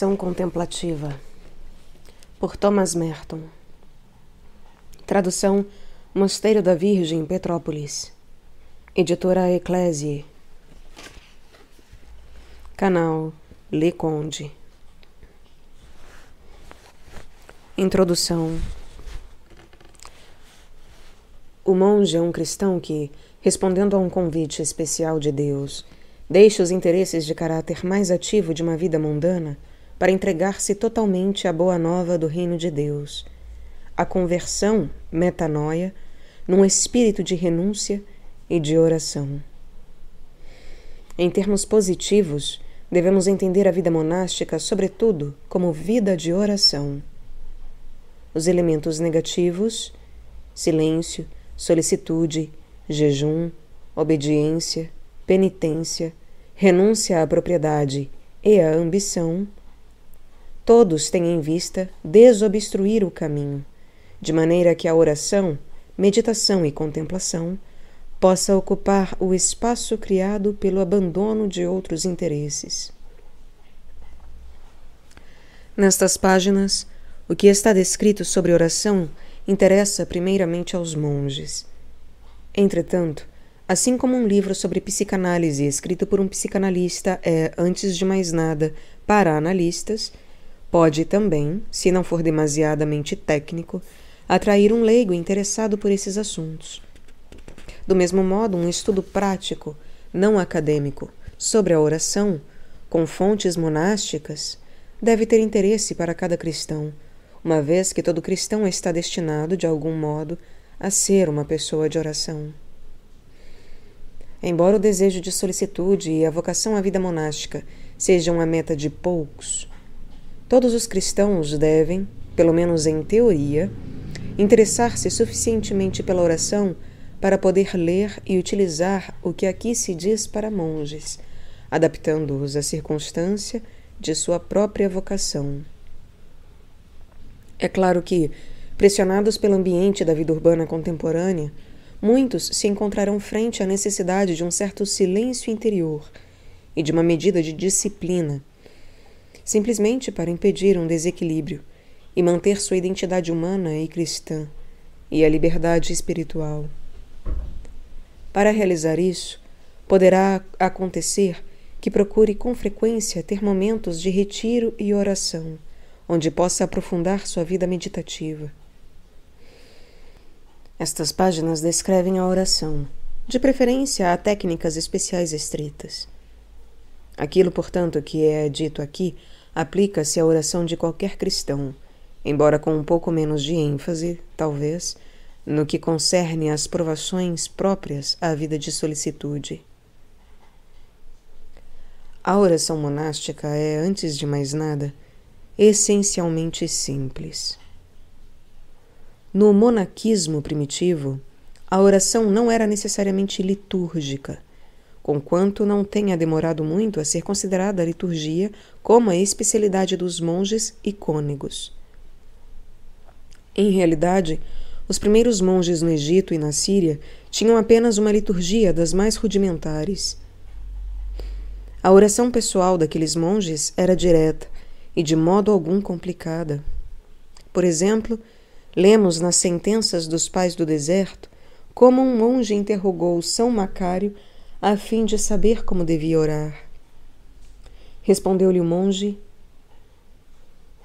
Meditação Contemplativa por Thomas Merton. Tradução Mosteiro da Virgem, Petrópolis. Editora Ecclesie. Canal Le Conde. Introdução. O monge é um cristão que, respondendo a um convite especial de Deus, deixa os interesses de caráter mais ativo de uma vida mundana para entregar-se totalmente à boa nova do reino de Deus. A conversão, metanoia, num espírito de renúncia e de oração. Em termos positivos, devemos entender a vida monástica, sobretudo, como vida de oração. Os elementos negativos, silêncio, solicitude, jejum, obediência, penitência, renúncia à propriedade e à ambição, Todos têm em vista desobstruir o caminho, de maneira que a oração, meditação e contemplação possa ocupar o espaço criado pelo abandono de outros interesses. Nestas páginas, o que está descrito sobre oração interessa primeiramente aos monges. Entretanto, assim como um livro sobre psicanálise escrito por um psicanalista é, antes de mais nada, para analistas, Pode também, se não for demasiadamente técnico, atrair um leigo interessado por esses assuntos. Do mesmo modo, um estudo prático, não acadêmico, sobre a oração, com fontes monásticas, deve ter interesse para cada cristão, uma vez que todo cristão está destinado, de algum modo, a ser uma pessoa de oração. Embora o desejo de solicitude e a vocação à vida monástica sejam a meta de poucos, Todos os cristãos devem, pelo menos em teoria, interessar-se suficientemente pela oração para poder ler e utilizar o que aqui se diz para monges, adaptando-os à circunstância de sua própria vocação. É claro que, pressionados pelo ambiente da vida urbana contemporânea, muitos se encontrarão frente à necessidade de um certo silêncio interior e de uma medida de disciplina simplesmente para impedir um desequilíbrio e manter sua identidade humana e cristã e a liberdade espiritual. Para realizar isso, poderá acontecer que procure com frequência ter momentos de retiro e oração, onde possa aprofundar sua vida meditativa. Estas páginas descrevem a oração, de preferência a técnicas especiais estritas. Aquilo, portanto, que é dito aqui aplica-se à oração de qualquer cristão, embora com um pouco menos de ênfase, talvez, no que concerne às provações próprias à vida de solicitude. A oração monástica é, antes de mais nada, essencialmente simples. No monaquismo primitivo, a oração não era necessariamente litúrgica conquanto não tenha demorado muito a ser considerada a liturgia como a especialidade dos monges e cônegos. Em realidade, os primeiros monges no Egito e na Síria tinham apenas uma liturgia das mais rudimentares. A oração pessoal daqueles monges era direta e de modo algum complicada. Por exemplo, lemos nas sentenças dos pais do deserto como um monge interrogou São Macário a fim de saber como devia orar. Respondeu-lhe o monge: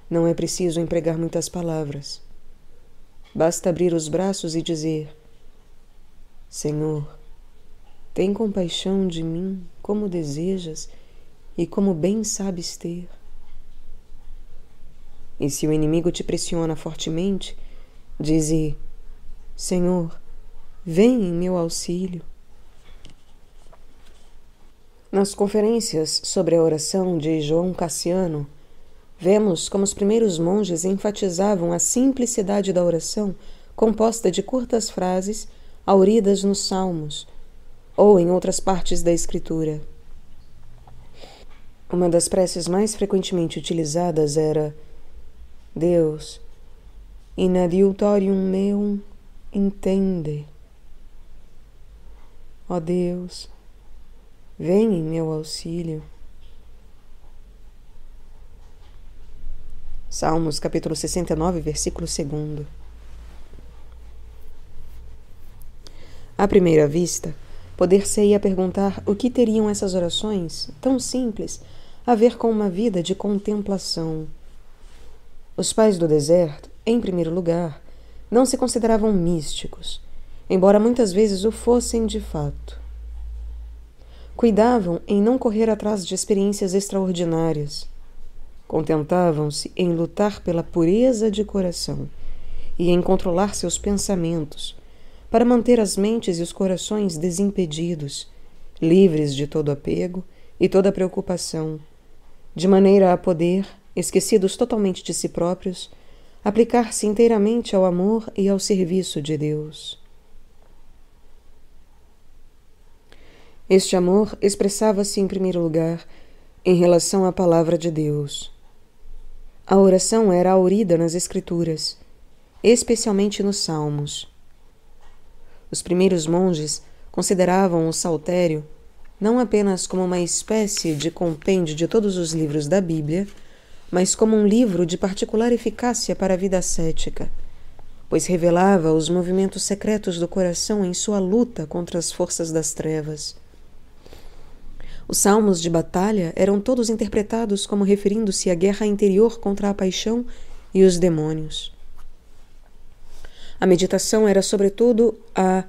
Não é preciso empregar muitas palavras. Basta abrir os braços e dizer: Senhor, tem compaixão de mim, como desejas e como bem sabes ter. E se o inimigo te pressiona fortemente, dize: Senhor, vem em meu auxílio. Nas conferências sobre a oração de João Cassiano, vemos como os primeiros monges enfatizavam a simplicidade da oração composta de curtas frases auridas nos Salmos ou em outras partes da Escritura. Uma das preces mais frequentemente utilizadas era Deus, in adiutorium meum, entende. Ó Deus, Vem em meu auxílio. Salmos capítulo 69, versículo 2. À primeira vista, poder-se-ia perguntar o que teriam essas orações, tão simples, a ver com uma vida de contemplação. Os pais do deserto, em primeiro lugar, não se consideravam místicos, embora muitas vezes o fossem de fato. Cuidavam em não correr atrás de experiências extraordinárias. Contentavam-se em lutar pela pureza de coração e em controlar seus pensamentos, para manter as mentes e os corações desimpedidos, livres de todo apego e toda preocupação, de maneira a poder, esquecidos totalmente de si próprios, aplicar-se inteiramente ao amor e ao serviço de Deus. Este amor expressava-se, em primeiro lugar, em relação à palavra de Deus. A oração era aurida nas Escrituras, especialmente nos Salmos. Os primeiros monges consideravam o saltério não apenas como uma espécie de compêndio de todos os livros da Bíblia, mas como um livro de particular eficácia para a vida ascética, pois revelava os movimentos secretos do coração em sua luta contra as forças das trevas. Os salmos de batalha eram todos interpretados como referindo-se à guerra interior contra a paixão e os demônios. A meditação era, sobretudo, a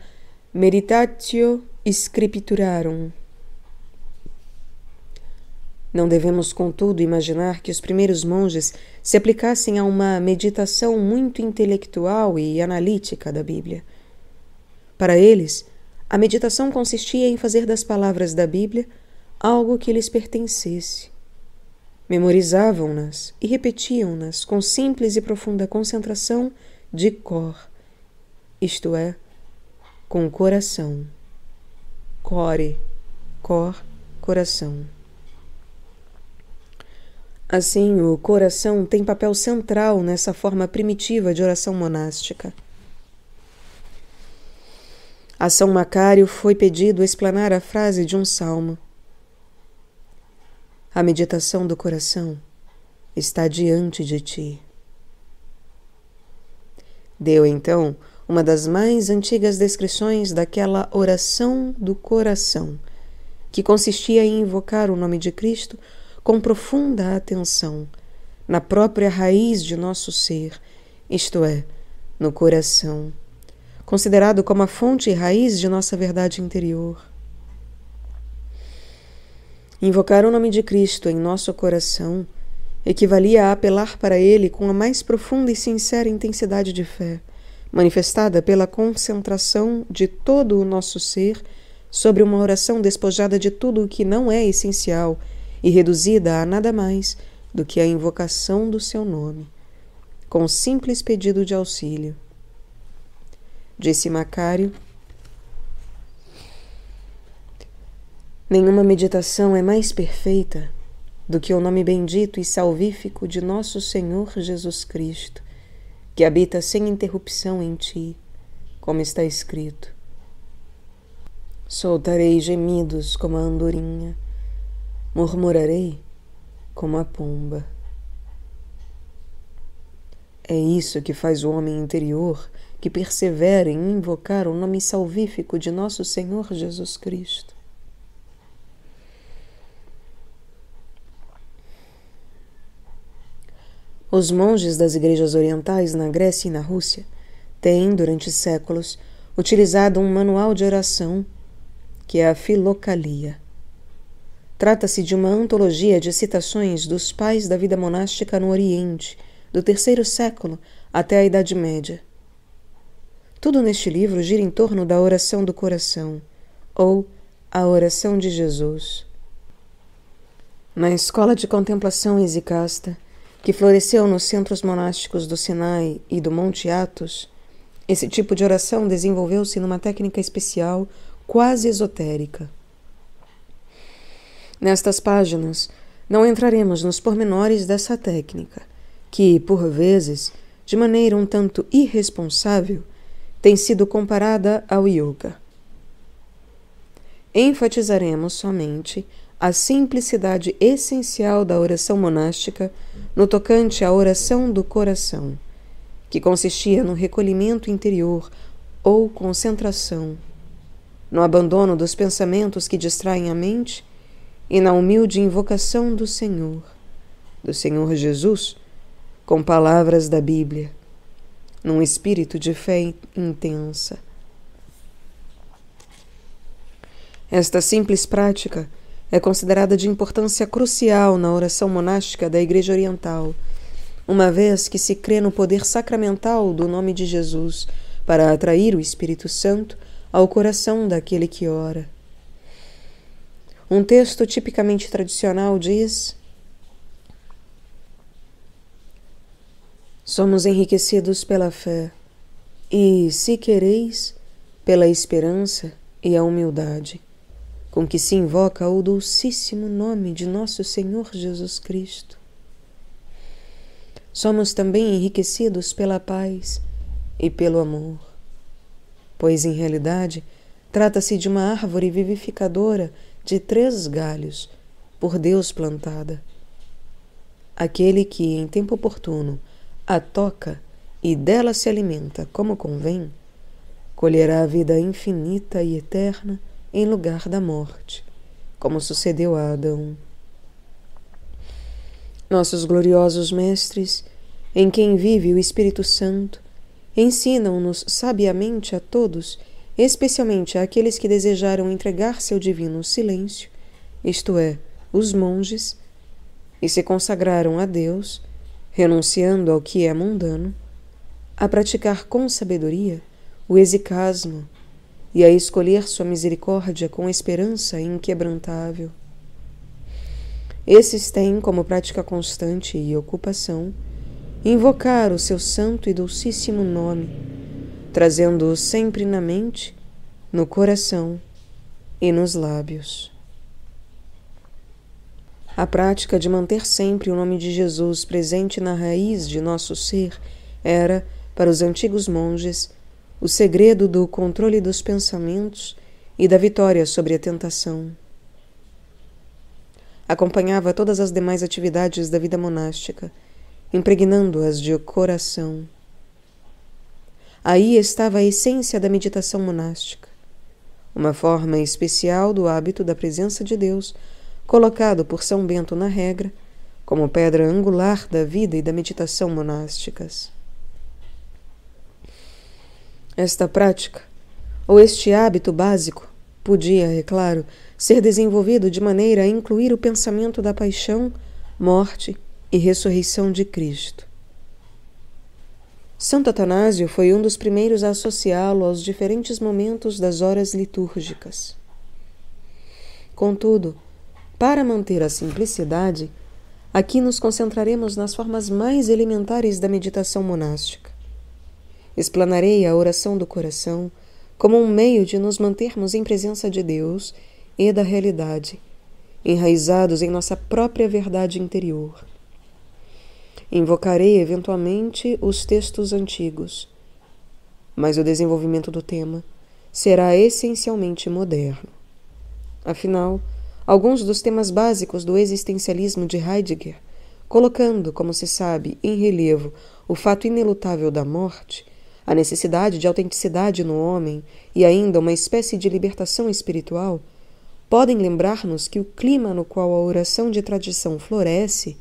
meditatio scripturarum. Não devemos, contudo, imaginar que os primeiros monges se aplicassem a uma meditação muito intelectual e analítica da Bíblia. Para eles, a meditação consistia em fazer das palavras da Bíblia algo que lhes pertencesse. Memorizavam-nas e repetiam-nas com simples e profunda concentração de cor, isto é, com coração. Core, cor, coração. Assim, o coração tem papel central nessa forma primitiva de oração monástica. A São Macário foi pedido explanar a frase de um salmo: a meditação do coração está diante de ti. Deu então uma das mais antigas descrições daquela oração do coração, que consistia em invocar o nome de Cristo com profunda atenção na própria raiz de nosso ser, isto é, no coração, considerado como a fonte e raiz de nossa verdade interior. Invocar o nome de Cristo em nosso coração equivalia a apelar para Ele com a mais profunda e sincera intensidade de fé, manifestada pela concentração de todo o nosso ser sobre uma oração despojada de tudo o que não é essencial e reduzida a nada mais do que a invocação do seu nome, com um simples pedido de auxílio. Disse Macário Nenhuma meditação é mais perfeita do que o nome bendito e salvífico de nosso Senhor Jesus Cristo, que habita sem interrupção em ti, como está escrito. Soltarei gemidos como a andorinha, murmurarei como a pomba. É isso que faz o homem interior que persevera em invocar o nome salvífico de nosso Senhor Jesus Cristo. Os monges das igrejas orientais na Grécia e na Rússia têm, durante séculos, utilizado um manual de oração que é a Filocalia. Trata-se de uma antologia de citações dos pais da vida monástica no Oriente, do terceiro século até a Idade Média. Tudo neste livro gira em torno da oração do coração, ou a oração de Jesus. Na escola de contemplação Isicasta, que floresceu nos centros monásticos do Sinai e do Monte Athos, esse tipo de oração desenvolveu-se numa técnica especial, quase esotérica. Nestas páginas, não entraremos nos pormenores dessa técnica, que, por vezes, de maneira um tanto irresponsável, tem sido comparada ao yoga. Enfatizaremos somente a simplicidade essencial da oração monástica no tocante à oração do coração, que consistia no recolhimento interior ou concentração, no abandono dos pensamentos que distraem a mente e na humilde invocação do Senhor, do Senhor Jesus, com palavras da Bíblia, num espírito de fé intensa. Esta simples prática é considerada de importância crucial na oração monástica da Igreja Oriental, uma vez que se crê no poder sacramental do nome de Jesus para atrair o Espírito Santo ao coração daquele que ora. Um texto tipicamente tradicional diz: Somos enriquecidos pela fé, e, se quereis, pela esperança e a humildade com que se invoca o dulcíssimo nome de nosso Senhor Jesus Cristo. Somos também enriquecidos pela paz e pelo amor, pois em realidade trata-se de uma árvore vivificadora de três galhos, por Deus plantada. Aquele que, em tempo oportuno, a toca e dela se alimenta como convém, colherá a vida infinita e eterna em lugar da morte, como sucedeu a Adão. Nossos gloriosos mestres, em quem vive o Espírito Santo, ensinam-nos sabiamente a todos, especialmente àqueles que desejaram entregar seu divino silêncio, isto é, os monges, e se consagraram a Deus, renunciando ao que é mundano, a praticar com sabedoria o exicasmo e a escolher sua misericórdia com esperança inquebrantável. Esses têm como prática constante e ocupação invocar o seu santo e docíssimo nome, trazendo-o sempre na mente, no coração e nos lábios. A prática de manter sempre o nome de Jesus presente na raiz de nosso ser era, para os antigos monges, o segredo do controle dos pensamentos e da vitória sobre a tentação. Acompanhava todas as demais atividades da vida monástica, impregnando-as de coração. Aí estava a essência da meditação monástica, uma forma especial do hábito da presença de Deus, colocado por São Bento na regra, como pedra angular da vida e da meditação monásticas. Esta prática, ou este hábito básico, podia, é claro, ser desenvolvido de maneira a incluir o pensamento da paixão, morte e ressurreição de Cristo. Santo Atanásio foi um dos primeiros a associá-lo aos diferentes momentos das horas litúrgicas. Contudo, para manter a simplicidade, aqui nos concentraremos nas formas mais elementares da meditação monástica. Explanarei a oração do coração como um meio de nos mantermos em presença de Deus e da realidade, enraizados em nossa própria verdade interior. Invocarei eventualmente os textos antigos, mas o desenvolvimento do tema será essencialmente moderno. Afinal, alguns dos temas básicos do existencialismo de Heidegger, colocando, como se sabe, em relevo o fato inelutável da morte, a necessidade de autenticidade no homem e ainda uma espécie de libertação espiritual, podem lembrar-nos que o clima no qual a oração de tradição floresce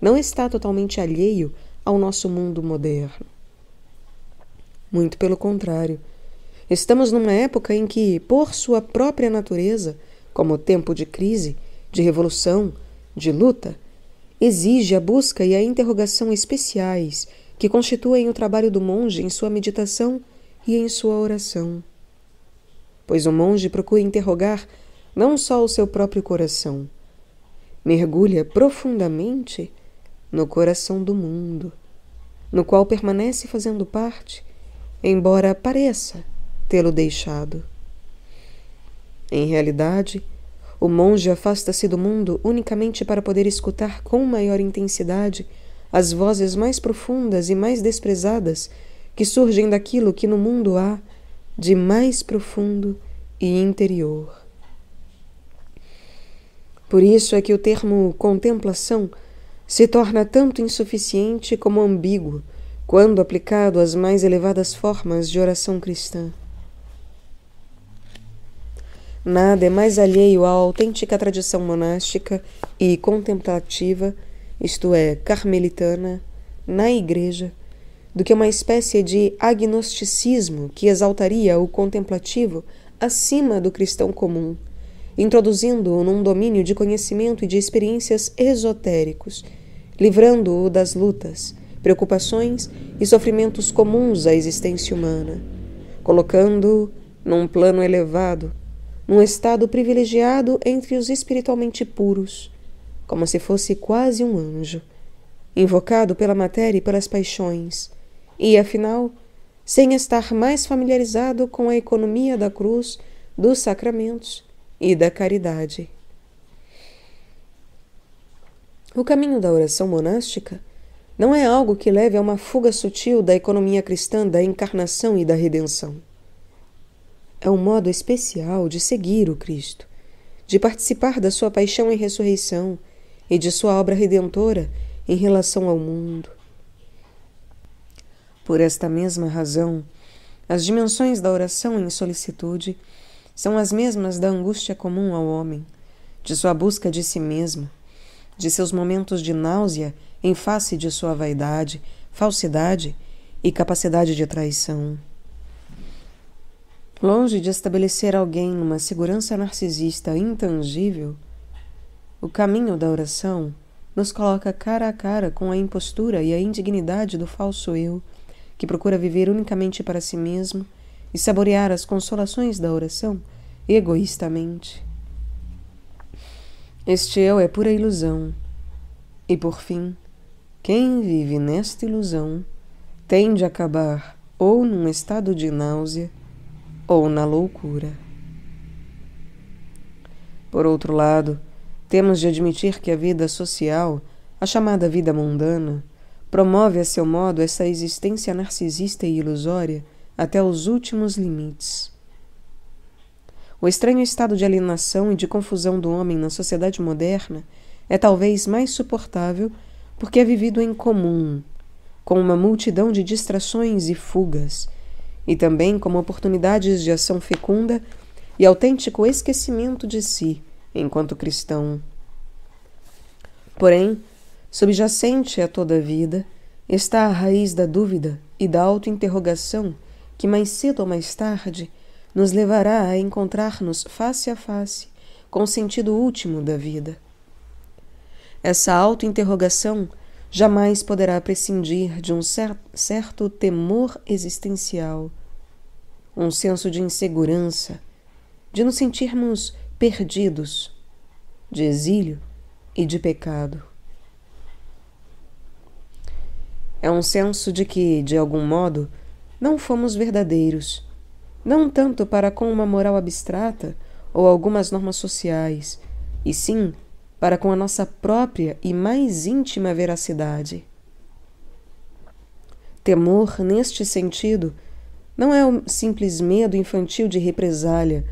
não está totalmente alheio ao nosso mundo moderno. Muito pelo contrário, estamos numa época em que, por sua própria natureza, como tempo de crise, de revolução, de luta, exige a busca e a interrogação especiais que constituem o trabalho do monge em sua meditação e em sua oração. Pois o monge procura interrogar não só o seu próprio coração, mergulha profundamente no coração do mundo, no qual permanece fazendo parte, embora pareça tê-lo deixado. Em realidade, o monge afasta-se do mundo unicamente para poder escutar com maior intensidade as vozes mais profundas e mais desprezadas que surgem daquilo que no mundo há de mais profundo e interior. Por isso é que o termo contemplação se torna tanto insuficiente como ambíguo quando aplicado às mais elevadas formas de oração cristã. Nada é mais alheio à autêntica tradição monástica e contemplativa isto é, carmelitana, na igreja, do que uma espécie de agnosticismo que exaltaria o contemplativo acima do cristão comum, introduzindo-o num domínio de conhecimento e de experiências esotéricos, livrando-o das lutas, preocupações e sofrimentos comuns à existência humana, colocando-o num plano elevado, num estado privilegiado entre os espiritualmente puros como se fosse quase um anjo, invocado pela matéria e pelas paixões, e, afinal, sem estar mais familiarizado com a economia da cruz, dos sacramentos e da caridade. O caminho da oração monástica não é algo que leve a uma fuga sutil da economia cristã da encarnação e da redenção. É um modo especial de seguir o Cristo, de participar da sua paixão e ressurreição, e de sua obra redentora em relação ao mundo. Por esta mesma razão, as dimensões da oração em solicitude são as mesmas da angústia comum ao homem, de sua busca de si mesmo, de seus momentos de náusea em face de sua vaidade, falsidade e capacidade de traição. Longe de estabelecer alguém numa segurança narcisista intangível, o caminho da oração nos coloca cara a cara com a impostura e a indignidade do falso eu, que procura viver unicamente para si mesmo e saborear as consolações da oração egoístamente. Este eu é pura ilusão. E por fim, quem vive nesta ilusão tem de acabar ou num estado de náusea ou na loucura. Por outro lado, temos de admitir que a vida social, a chamada vida mundana, promove a seu modo essa existência narcisista e ilusória até os últimos limites. O estranho estado de alienação e de confusão do homem na sociedade moderna é talvez mais suportável porque é vivido em comum, com uma multidão de distrações e fugas, e também como oportunidades de ação fecunda e autêntico esquecimento de si, enquanto cristão. Porém, subjacente a toda a vida está a raiz da dúvida e da auto-interrogação que mais cedo ou mais tarde nos levará a encontrar-nos face a face com o sentido último da vida. Essa auto-interrogação jamais poderá prescindir de um cer certo temor existencial, um senso de insegurança, de nos sentirmos perdidos de exílio e de pecado. É um senso de que, de algum modo, não fomos verdadeiros, não tanto para com uma moral abstrata ou algumas normas sociais, e sim para com a nossa própria e mais íntima veracidade. Temor, neste sentido, não é o simples medo infantil de represália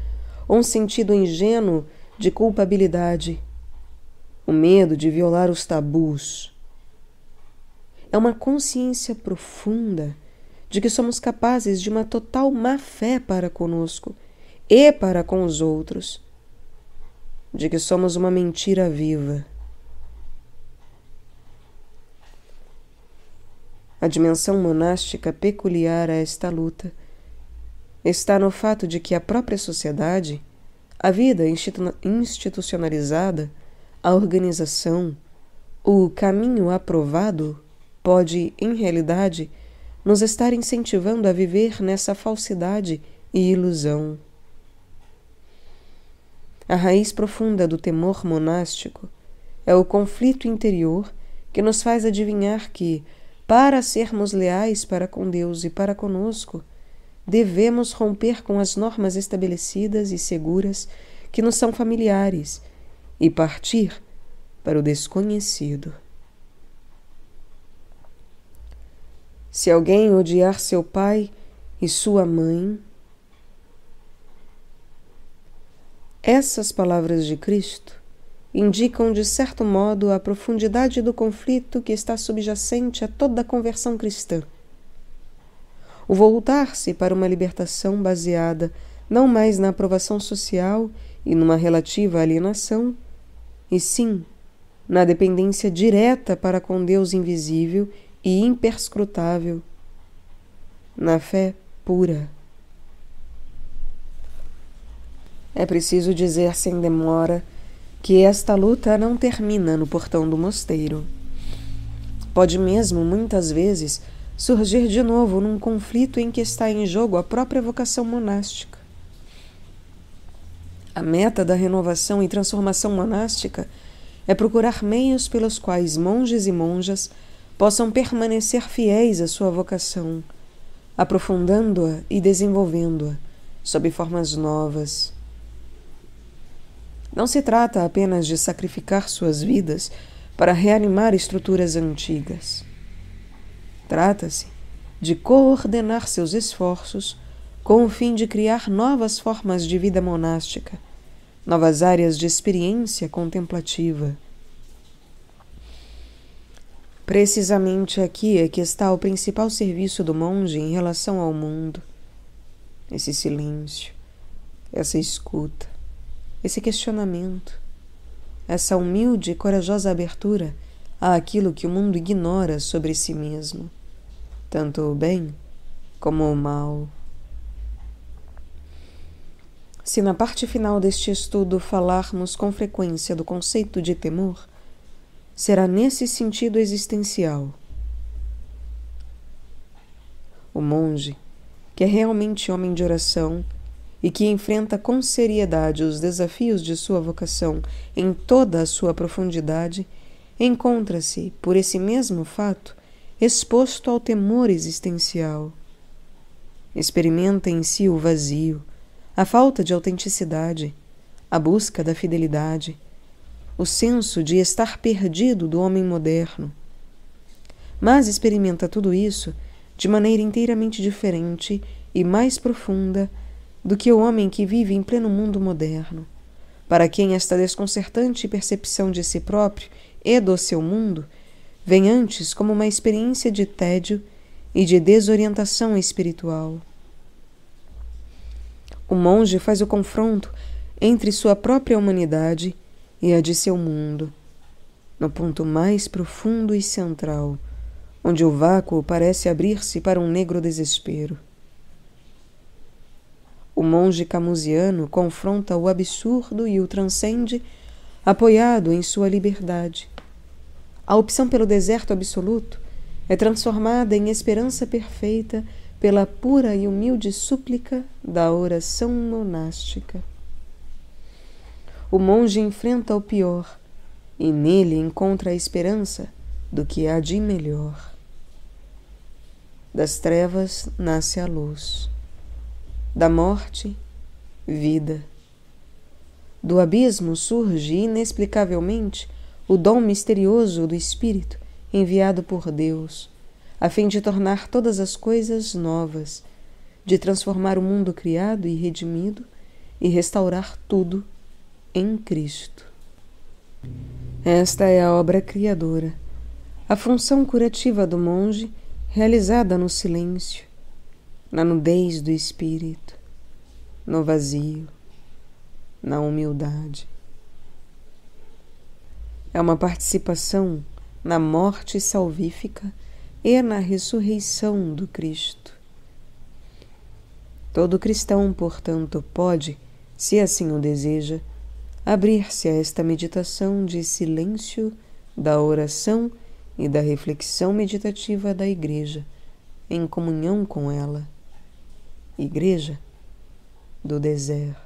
ou um sentido ingênuo de culpabilidade, o medo de violar os tabus. É uma consciência profunda de que somos capazes de uma total má fé para conosco e para com os outros, de que somos uma mentira viva. A dimensão monástica peculiar a esta luta está no fato de que a própria sociedade, a vida institu institucionalizada, a organização, o caminho aprovado, pode, em realidade, nos estar incentivando a viver nessa falsidade e ilusão. A raiz profunda do temor monástico é o conflito interior que nos faz adivinhar que, para sermos leais para com Deus e para conosco, devemos romper com as normas estabelecidas e seguras que nos são familiares e partir para o desconhecido. Se alguém odiar seu pai e sua mãe, essas palavras de Cristo indicam de certo modo a profundidade do conflito que está subjacente a toda a conversão cristã o voltar-se para uma libertação baseada não mais na aprovação social e numa relativa alienação, e sim na dependência direta para com Deus invisível e imperscrutável, na fé pura. É preciso dizer sem demora que esta luta não termina no portão do mosteiro. Pode mesmo, muitas vezes, surgir de novo num conflito em que está em jogo a própria vocação monástica. A meta da renovação e transformação monástica é procurar meios pelos quais monges e monjas possam permanecer fiéis à sua vocação, aprofundando-a e desenvolvendo-a sob formas novas. Não se trata apenas de sacrificar suas vidas para reanimar estruturas antigas. Trata-se de coordenar seus esforços com o fim de criar novas formas de vida monástica, novas áreas de experiência contemplativa. Precisamente aqui é que está o principal serviço do monge em relação ao mundo. Esse silêncio, essa escuta, esse questionamento, essa humilde e corajosa abertura aquilo que o mundo ignora sobre si mesmo, tanto o bem como o mal. Se na parte final deste estudo falarmos com frequência do conceito de temor, será nesse sentido existencial. O monge, que é realmente homem de oração e que enfrenta com seriedade os desafios de sua vocação em toda a sua profundidade, encontra-se, por esse mesmo fato, exposto ao temor existencial. Experimenta em si o vazio, a falta de autenticidade, a busca da fidelidade, o senso de estar perdido do homem moderno. Mas experimenta tudo isso de maneira inteiramente diferente e mais profunda do que o homem que vive em pleno mundo moderno, para quem esta desconcertante percepção de si próprio e do seu mundo vem antes como uma experiência de tédio e de desorientação espiritual. O monge faz o confronto entre sua própria humanidade e a de seu mundo, no ponto mais profundo e central, onde o vácuo parece abrir-se para um negro desespero. O monge camusiano confronta o absurdo e o transcende, apoiado em sua liberdade, a opção pelo deserto absoluto é transformada em esperança perfeita pela pura e humilde súplica da oração monástica. O monge enfrenta o pior e nele encontra a esperança do que há de melhor. Das trevas nasce a luz, da morte, vida. Do abismo surge inexplicavelmente o dom misterioso do Espírito enviado por Deus, a fim de tornar todas as coisas novas, de transformar o mundo criado e redimido e restaurar tudo em Cristo. Esta é a obra criadora, a função curativa do monge realizada no silêncio, na nudez do espírito, no vazio, na humildade. É uma participação na morte salvífica e na ressurreição do Cristo. Todo cristão, portanto, pode, se assim o deseja, abrir-se a esta meditação de silêncio da oração e da reflexão meditativa da Igreja, em comunhão com ela. Igreja do deserto.